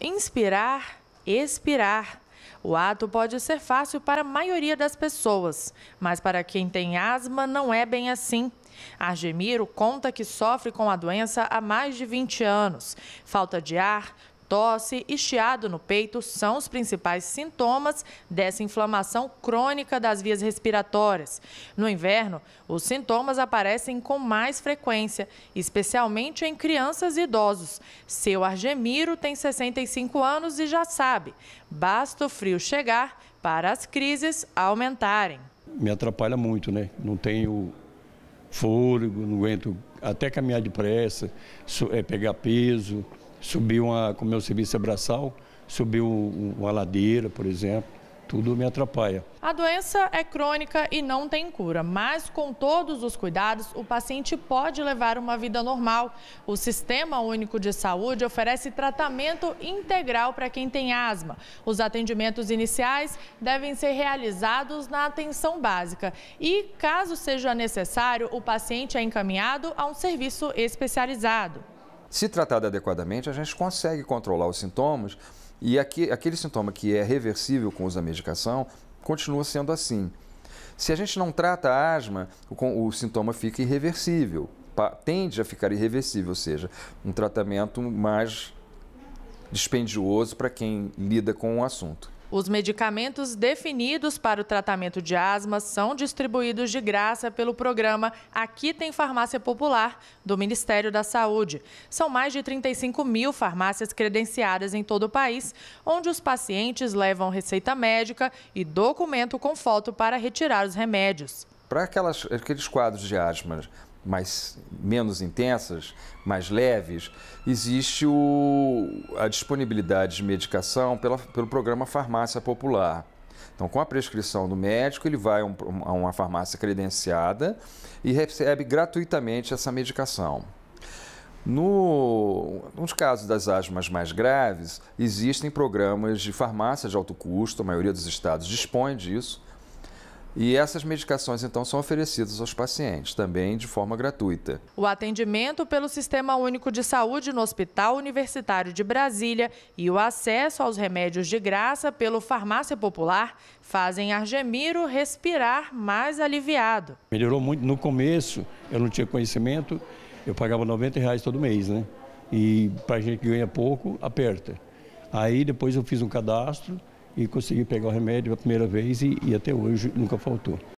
Inspirar, expirar. O ato pode ser fácil para a maioria das pessoas, mas para quem tem asma não é bem assim. Argemiro conta que sofre com a doença há mais de 20 anos. Falta de ar, Tosse e chiado no peito são os principais sintomas dessa inflamação crônica das vias respiratórias. No inverno, os sintomas aparecem com mais frequência, especialmente em crianças e idosos. Seu Argemiro tem 65 anos e já sabe: basta o frio chegar para as crises aumentarem. Me atrapalha muito, né? Não tenho fôlego, não aguento até caminhar depressa, é, pegar peso. Subiu uma, com o meu serviço abraçal, subiu uma ladeira, por exemplo. Tudo me atrapalha. A doença é crônica e não tem cura, mas com todos os cuidados, o paciente pode levar uma vida normal. O Sistema Único de Saúde oferece tratamento integral para quem tem asma. Os atendimentos iniciais devem ser realizados na atenção básica e, caso seja necessário, o paciente é encaminhado a um serviço especializado. Se tratado adequadamente, a gente consegue controlar os sintomas e aqui, aquele sintoma que é reversível com o uso da medicação continua sendo assim. Se a gente não trata a asma, o, o sintoma fica irreversível, pa, tende a ficar irreversível, ou seja, um tratamento mais dispendioso para quem lida com o assunto. Os medicamentos definidos para o tratamento de asma são distribuídos de graça pelo programa Aqui Tem Farmácia Popular, do Ministério da Saúde. São mais de 35 mil farmácias credenciadas em todo o país, onde os pacientes levam receita médica e documento com foto para retirar os remédios para aquelas, aqueles quadros de asma mais menos intensas, mais leves, existe o, a disponibilidade de medicação pela, pelo programa Farmácia Popular. Então, com a prescrição do médico, ele vai a, uma farmácia credenciada e recebe gratuitamente essa medicação. No, nos casos das asmas mais graves, existem programas de farmácia de alto custo, a maioria dos estados dispõe disso, e essas medicações então são oferecidas aos pacientes, também de forma gratuita. O atendimento pelo Sistema Único de Saúde no Hospital Universitário de Brasília e o acesso aos remédios de graça pelo Farmácia Popular fazem Argemiro respirar mais aliviado. Melhorou muito. No começo eu não tinha conhecimento, eu pagava 90 reais todo mês, né? E para gente que ganha pouco, aperta. Aí depois eu fiz um cadastro e consegui pegar o remédio a primeira vez e, e até hoje nunca faltou.